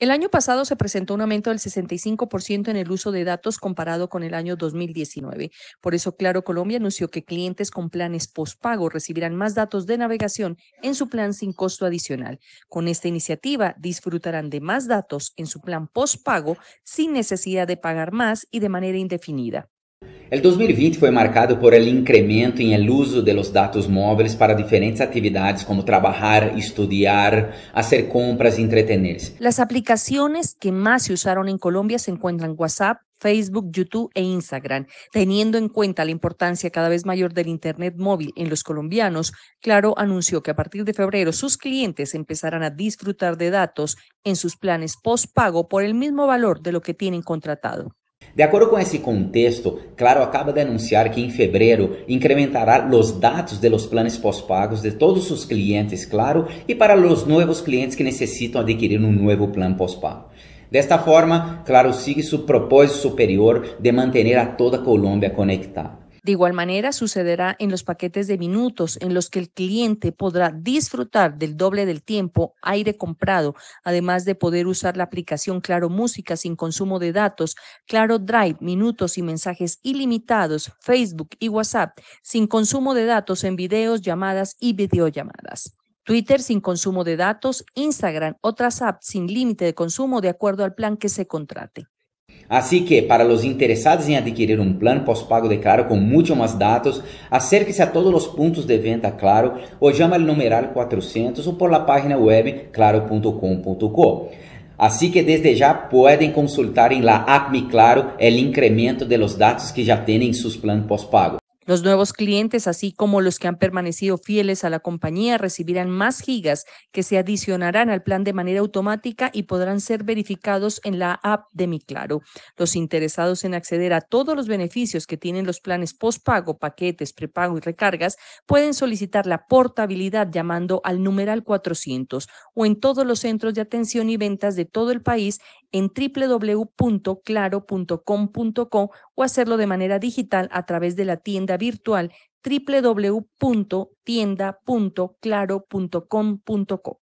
El año pasado se presentó un aumento del 65% en el uso de datos comparado con el año 2019. Por eso, Claro Colombia anunció que clientes con planes postpago recibirán más datos de navegación en su plan sin costo adicional. Con esta iniciativa, disfrutarán de más datos en su plan postpago sin necesidad de pagar más y de manera indefinida. El 2020 e fue marcado por el incremento en el uso de los datos móviles para diferentes actividades como trabajar, estudiar, hacer compras, entretenerse. Las aplicaciones que más se usaron en Colombia se encuentran WhatsApp, Facebook, YouTube e Instagram. Teniendo en cuenta la importancia cada vez mayor del Internet móvil en los colombianos, Claro anunció que a partir de febrero sus clientes empezarán a disfrutar de datos en sus planes post pago por el mismo valor de lo que tienen contratado. De acordo com esse contexto, Claro acaba de anunciar que em fevereiro incrementará os dados de los planes pós-pagos de todos os clientes Claro e para os novos clientes que necessitam adquirir um novo plano pós-pago. Desta forma, Claro sigue seu propósito superior de manter a toda a Colômbia conectada. De igual manera sucederá en los paquetes de minutos en los que el cliente podrá disfrutar del doble del tiempo aire comprado, además de poder usar la aplicación Claro Música sin consumo de datos, Claro Drive, minutos y mensajes ilimitados, Facebook y WhatsApp sin consumo de datos en videos, llamadas y videollamadas. Twitter sin consumo de datos, Instagram, otras apps sin límite de consumo de acuerdo al plan que se contrate. Assim que para os interessados em adquirir plano pós-pago de Claro con mais dados, acerque-se a todos os pontos de venda Claro ou llama al numeral 400 ou por la página web claro.com.co. Assim que desde já, podem consultar em la app o Claro incremento de los dados que ya em seus planos pós-pago. Los nuevos clientes, así como los que han permanecido fieles a la compañía, recibirán más gigas que se adicionarán al plan de manera automática y podrán ser verificados en la app de Mi Claro. Los interesados en acceder a todos los beneficios que tienen los planes postpago, paquetes, prepago y recargas pueden solicitar la portabilidad llamando al numeral 400 o en todos los centros de atención y ventas de todo el país en www.claro.com.co o hacerlo de manera digital a través de la tienda virtual www.tienda.claro.com.co.